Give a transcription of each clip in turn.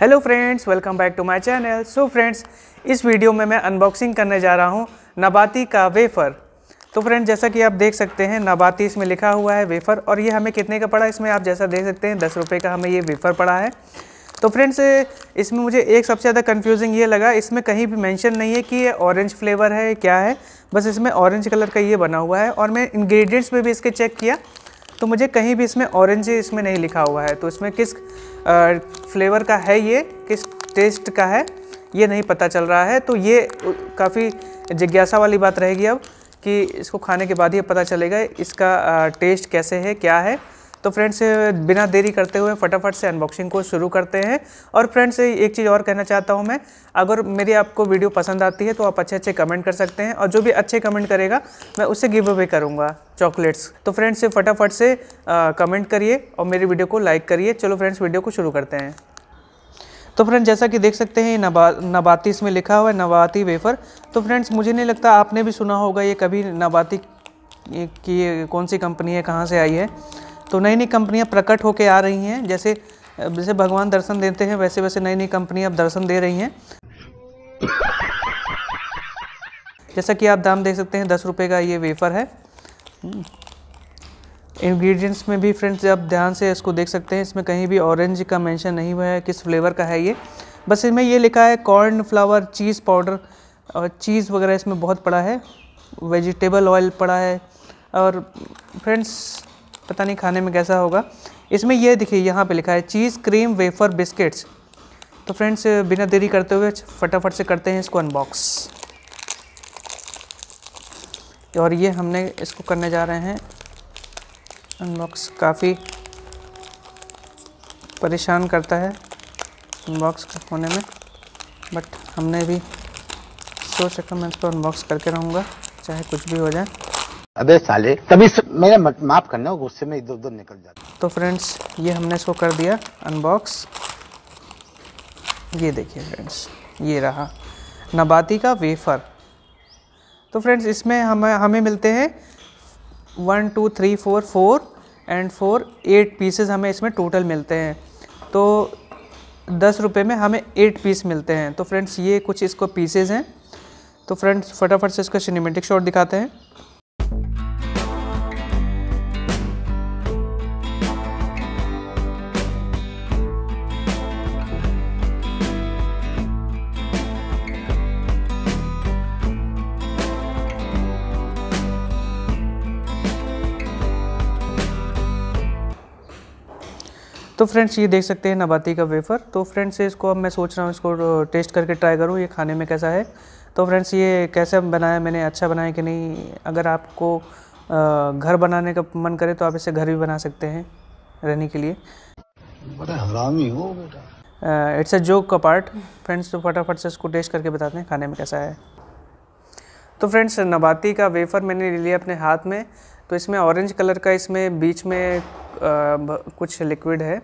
hello friends welcome back to my channel so friends इस वीडियो में मैं अनबॉक्सिंग करने जा रहा हूँ नबाती का वेफ़र तो फ्रेंड जैसा कि आप देख सकते हैं नबाती इसमें लिखा हुआ है वेफ़र और ये हमें कितने का पड़ा इसमें आप जैसा देख सकते हैं दस रुपये का हमें ये वेफ़र पड़ा है तो फ्रेंड्स इसमें मुझे एक सबसे ज़्यादा कन्फ्यूजिंग ये लगा इसमें कहीं भी मैंशन नहीं है कि ये ऑरेंज फ्लेवर है क्या है बस इसमें ऑरेंज कलर का ये बना हुआ है और मैं इन्ग्रीडियंट्स में भी इसके चेक किया तो मुझे कहीं भी इसमें ऑरेंज इसमें नहीं लिखा हुआ है तो इसमें किस फ्लेवर का है ये किस टेस्ट का है ये नहीं पता चल रहा है तो ये काफ़ी जिज्ञासा वाली बात रहेगी अब कि इसको खाने के बाद ही पता चलेगा इसका टेस्ट कैसे है क्या है तो फ्रेंड्स बिना देरी करते हुए फटाफट से अनबॉक्सिंग को शुरू करते हैं और फ्रेंड्स एक चीज़ और कहना चाहता हूँ मैं अगर मेरी आपको वीडियो पसंद आती है तो आप अच्छे अच्छे कमेंट कर सकते हैं और जो भी अच्छे कमेंट करेगा मैं उससे गिव अवे करूँगा चॉकलेट्स तो फ्रेंड्स फटाफट से कमेंट करिए और मेरी वीडियो को लाइक करिए चलो फ्रेंड्स वीडियो को शुरू करते हैं तो फ्रेंड्स जैसा कि देख सकते हैं ये नबा नबाती इसमें लिखा हुआ है नबाती वेफर तो फ्रेंड्स मुझे नहीं लगता आपने भी सुना होगा ये कभी नबाती की कौन सी कंपनी है कहाँ से आई है तो नई नई कंपनियां प्रकट होकर आ रही हैं जैसे जैसे भगवान दर्शन देते हैं वैसे वैसे नई नई कंपनियां अब दर्शन दे रही हैं जैसा कि आप दाम देख सकते हैं दस रुपये का ये वेफर है इंग्रेडिएंट्स में भी फ्रेंड्स आप ध्यान से इसको देख सकते हैं इसमें कहीं भी ऑरेंज का मेंशन नहीं हुआ है किस फ्लेवर का है ये बस इसमें ये लिखा है कॉर्न फ्लावर चीज़ पाउडर और चीज़ वगैरह इसमें बहुत पड़ा है वेजिटेबल ऑयल पड़ा है और फ्रेंड्स पता नहीं खाने में कैसा होगा इसमें यह दिखे यहाँ पे लिखा है चीज़ क्रीम वेफर बिस्किट्स तो फ्रेंड्स बिना देरी करते हुए फटाफट से करते हैं इसको अनबॉक्स और ये हमने इसको करने जा रहे हैं अनबॉक्स काफ़ी परेशान करता है अनबॉक्स होने में बट हमने भी सोच रखा मैं इसको अनबॉक्स करके रहूँगा चाहे कुछ भी हो जाए अबे साले तभी मेरा माफ करना गुस्से में इधर उधर निकल जाता तो फ्रेंड्स ये हमने इसको कर दिया अनबॉक्स ये देखिए फ्रेंड्स ये रहा नबाती का वेफर तो फ्रेंड्स इसमें हम हमें मिलते हैं one two three four four and four eight pieces हमें इसमें टोटल मिलते हैं तो दस रुपये में हमें एट पीस मिलते हैं तो फ्रेंड्स ये कुछ इसको पीसेज हैं तो फ्रेंड्स फटाफट से इसका सिनेमेटिक शॉट दिखाते हैं तो फ्रेंड्स ये देख सकते हैं नबाती का वेफ़र तो फ्रेंड्स इसको अब मैं सोच रहा हूँ इसको टेस्ट करके ट्राई करूँ ये खाने में कैसा है तो फ्रेंड्स ये कैसे बनाया मैंने अच्छा बनाया कि नहीं अगर आपको घर बनाने का मन करे तो आप इसे घर भी बना सकते हैं रहने के लिए बड़ा हरामी हो बेटा इट्स अ जोक का पार्ट फ्रेंड्स तो फटाफट से इसको टेस्ट करके बताते हैं खाने में कैसा है तो फ्रेंड्स नबाती का वेफ़र मैंने ले लिया अपने हाथ में तो इसमें ऑरेंज कलर का इसमें बीच में आ, कुछ लिक्विड है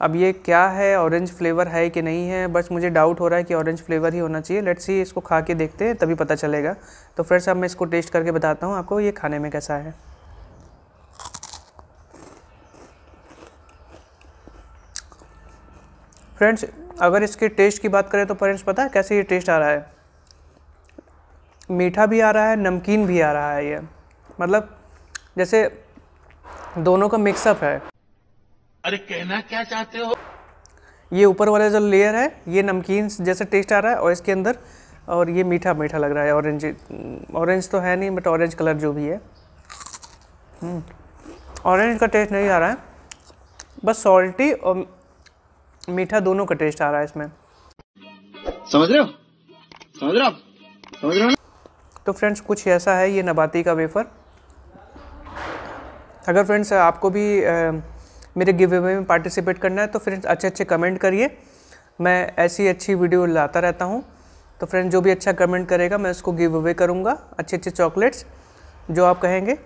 अब ये क्या है ऑरेंज फ्लेवर है कि नहीं है बस मुझे डाउट हो रहा है कि ऑरेंज फ्लेवर ही होना चाहिए लेट्स सी इसको खा के देखते हैं तभी पता चलेगा तो फ्रेंड्स अब मैं इसको टेस्ट करके बताता हूँ आपको ये खाने में कैसा है फ्रेंड्स अगर इसके टेस्ट की बात करें तो पेरेंट्स पता है कैसे ये टेस्ट आ रहा है मीठा भी आ रहा है नमकीन भी आ रहा है ये मतलब जैसे दोनों का मिक्सअप है अरे कहना क्या चाहते हो ये ऊपर वाला जो लेयर है ये नमकीन जैसे टेस्ट आ रहा है और इसके अंदर और ये मीठा मीठा लग रहा है ऑरेंज ऑरेंज तो है नहीं बट ऑरेंज कलर जो भी है ऑरेंज हम्म, का टेस्ट नहीं आ रहा है बस सॉल्टी और मीठा दोनों का टेस्ट आ रहा है इसमें समझ रहे हो समझ रहे हो समझ रहे हो तो फ्रेंड्स कुछ ऐसा है ये नबाती का वेफर अगर फ्रेंड्स आपको भी आ, मेरे गिव अवे में पार्टिसिपेट करना है तो फ्रेंड्स अच्छे अच्छे कमेंट करिए मैं ऐसी अच्छी वीडियो लाता रहता हूँ तो फ्रेंड्स जो भी अच्छा कमेंट करेगा मैं उसको गिव अवे करूँगा अच्छे अच्छे चॉकलेट्स जो आप कहेंगे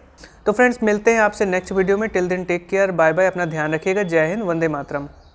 तो फ्रेंड्स मिलते हैं आपसे नेक्स्ट वीडियो में till then take care bye bye अपना ध्यान रखिएगा जय हिंद वंदे मातरम